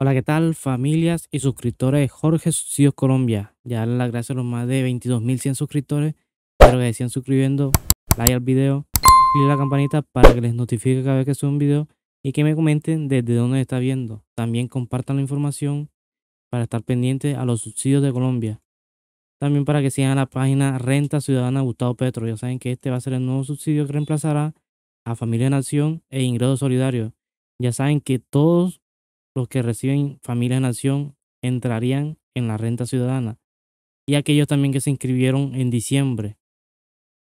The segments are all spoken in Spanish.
Hola, ¿qué tal familias y suscriptores de Jorge subsidios Colombia? Ya las gracias a los más de 22.100 suscriptores. Espero que sigan suscribiendo, like al video, y la campanita para que les notifique cada vez que suba un video y que me comenten desde dónde está viendo. También compartan la información para estar pendiente a los subsidios de Colombia. También para que sigan a la página Renta Ciudadana Gustavo Petro. Ya saben que este va a ser el nuevo subsidio que reemplazará a Familia Nación e Ingreso Solidario. Ya saben que todos los que reciben familias nación entrarían en la renta ciudadana y aquellos también que se inscribieron en diciembre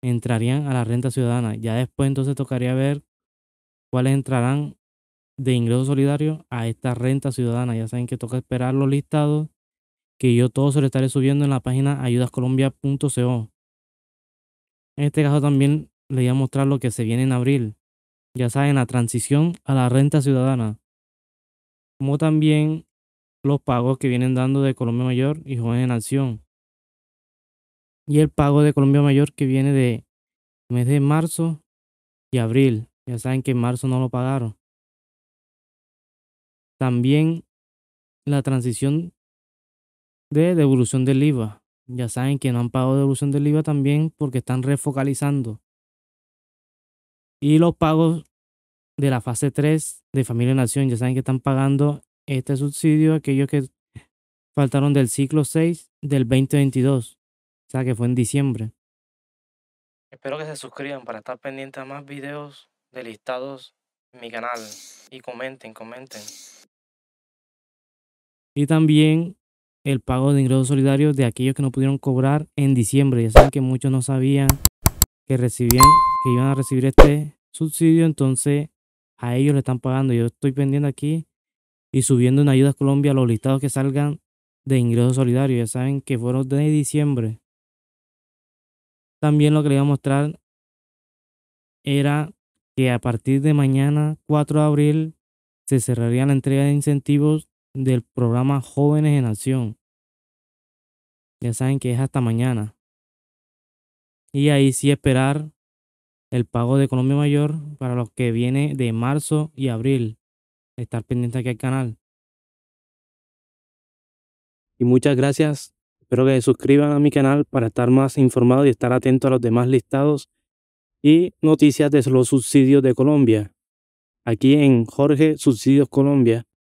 entrarían a la renta ciudadana. Ya después entonces tocaría ver cuáles entrarán de ingreso solidario a esta renta ciudadana. Ya saben que toca esperar los listados que yo todo se lo estaré subiendo en la página ayudascolombia.co. En este caso también les voy a mostrar lo que se viene en abril. Ya saben, la transición a la renta ciudadana como también los pagos que vienen dando de Colombia Mayor y Jóvenes en Acción. Y el pago de Colombia Mayor que viene de mes de marzo y abril. Ya saben que en marzo no lo pagaron. También la transición de devolución del IVA. Ya saben que no han pagado devolución del IVA también porque están refocalizando. Y los pagos de la fase 3 de Familia Nación. Ya saben que están pagando este subsidio aquellos que faltaron del ciclo 6 del 2022, o sea que fue en diciembre. Espero que se suscriban para estar pendientes a más videos de listados en mi canal y comenten, comenten. Y también el pago de ingresos solidarios de aquellos que no pudieron cobrar en diciembre. Ya saben que muchos no sabían que recibían, que iban a recibir este subsidio, entonces a ellos le están pagando. Yo estoy vendiendo aquí y subiendo en Ayudas Colombia los listados que salgan de ingresos solidarios. Ya saben que fueron de diciembre. También lo que les voy a mostrar era que a partir de mañana, 4 de abril, se cerraría la entrega de incentivos del programa Jóvenes en Acción. Ya saben que es hasta mañana. Y ahí sí esperar el pago de Colombia Mayor para los que viene de marzo y abril. Estar pendiente aquí al canal. Y muchas gracias. Espero que se suscriban a mi canal para estar más informado y estar atento a los demás listados y noticias de los subsidios de Colombia. Aquí en Jorge Subsidios Colombia.